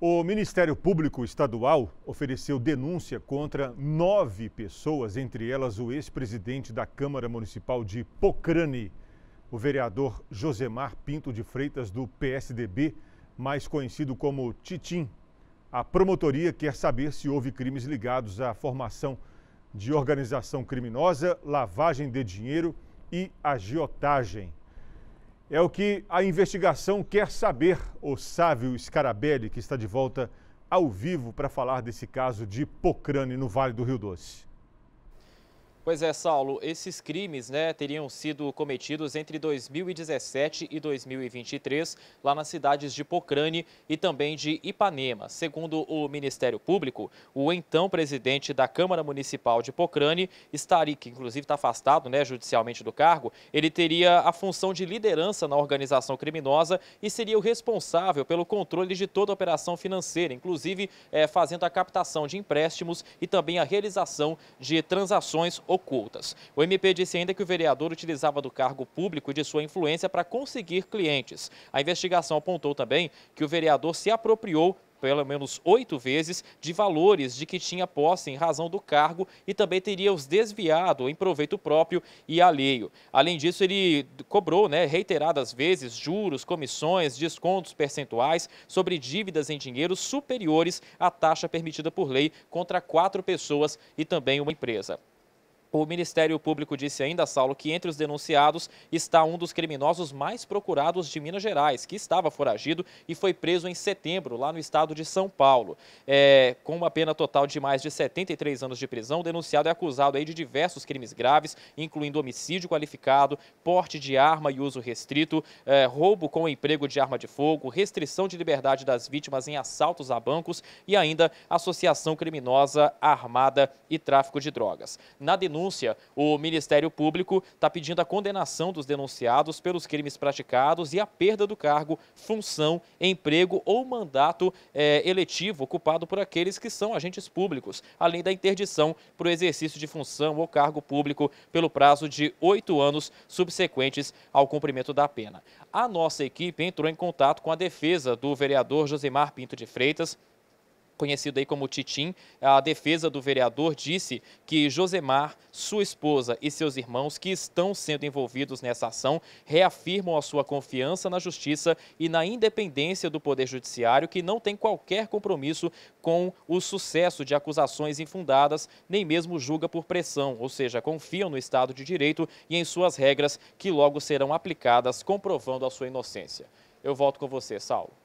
O Ministério Público Estadual ofereceu denúncia contra nove pessoas, entre elas o ex-presidente da Câmara Municipal de Pocrane, o vereador Josemar Pinto de Freitas, do PSDB, mais conhecido como Titim. A promotoria quer saber se houve crimes ligados à formação de organização criminosa, lavagem de dinheiro e agiotagem. É o que a investigação quer saber. O Sávio Scarabelli, que está de volta ao vivo para falar desse caso de Pocrane no Vale do Rio Doce. Pois é, Saulo, esses crimes né, teriam sido cometidos entre 2017 e 2023 lá nas cidades de Pocrane e também de Ipanema. Segundo o Ministério Público, o então presidente da Câmara Municipal de Pocrane, Stari, que inclusive está afastado né, judicialmente do cargo, ele teria a função de liderança na organização criminosa e seria o responsável pelo controle de toda a operação financeira, inclusive é, fazendo a captação de empréstimos e também a realização de transações ocultas. O MP disse ainda que o vereador utilizava do cargo público e de sua influência para conseguir clientes. A investigação apontou também que o vereador se apropriou pelo menos oito vezes de valores de que tinha posse em razão do cargo e também teria os desviado em proveito próprio e alheio. Além disso, ele cobrou né, reiteradas vezes juros, comissões, descontos percentuais sobre dívidas em dinheiro superiores à taxa permitida por lei contra quatro pessoas e também uma empresa. O Ministério Público disse ainda, Saulo, que entre os denunciados está um dos criminosos mais procurados de Minas Gerais, que estava foragido e foi preso em setembro, lá no estado de São Paulo. É, com uma pena total de mais de 73 anos de prisão, o denunciado é acusado aí de diversos crimes graves, incluindo homicídio qualificado, porte de arma e uso restrito, é, roubo com emprego de arma de fogo, restrição de liberdade das vítimas em assaltos a bancos e ainda associação criminosa armada e tráfico de drogas. Na denúncia, denúncia, o Ministério Público está pedindo a condenação dos denunciados pelos crimes praticados e a perda do cargo, função, emprego ou mandato é, eletivo ocupado por aqueles que são agentes públicos, além da interdição para o exercício de função ou cargo público pelo prazo de oito anos subsequentes ao cumprimento da pena. A nossa equipe entrou em contato com a defesa do vereador Josimar Pinto de Freitas, conhecido aí como Titim, a defesa do vereador disse que Josemar, sua esposa e seus irmãos que estão sendo envolvidos nessa ação reafirmam a sua confiança na justiça e na independência do Poder Judiciário, que não tem qualquer compromisso com o sucesso de acusações infundadas, nem mesmo julga por pressão, ou seja, confiam no Estado de Direito e em suas regras que logo serão aplicadas, comprovando a sua inocência. Eu volto com você, Saulo.